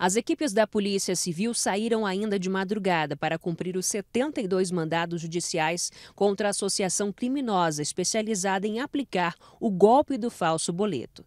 As equipes da Polícia Civil saíram ainda de madrugada para cumprir os 72 mandados judiciais contra a associação criminosa especializada em aplicar o golpe do falso boleto.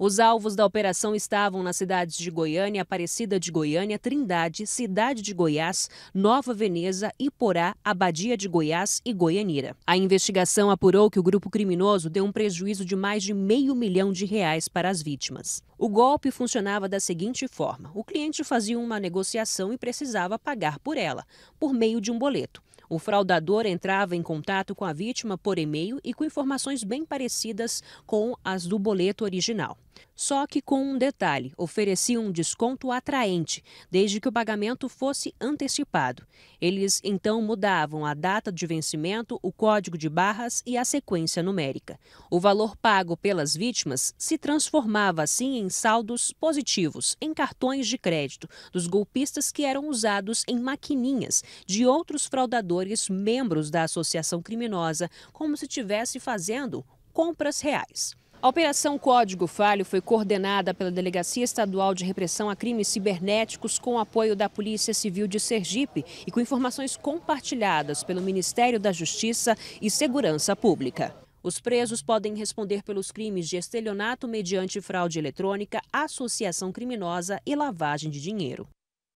Os alvos da operação estavam nas cidades de Goiânia, Aparecida de Goiânia, Trindade, Cidade de Goiás, Nova Veneza, Iporá, Abadia de Goiás e Goianira. A investigação apurou que o grupo criminoso deu um prejuízo de mais de meio milhão de reais para as vítimas. O golpe funcionava da seguinte forma: o cliente fazia uma negociação e precisava pagar por ela, por meio de um boleto. O fraudador entrava em contato com a vítima por e-mail e com informações bem parecidas com as do boleto original. Só que com um detalhe: ofereciam um desconto atraente, desde que o pagamento fosse antecipado. Eles então mudavam a data de vencimento, o código de barras e a sequência numérica. O valor pago pelas vítimas se transformava assim em saldos positivos, em cartões de crédito dos golpistas que eram usados em maquininhas de outros fraudadores membros da associação criminosa, como se estivesse fazendo compras reais. A Operação Código Falho foi coordenada pela Delegacia Estadual de Repressão a Crimes Cibernéticos com apoio da Polícia Civil de Sergipe e com informações compartilhadas pelo Ministério da Justiça e Segurança Pública. Os presos podem responder pelos crimes de estelionato mediante fraude eletrônica, associação criminosa e lavagem de dinheiro.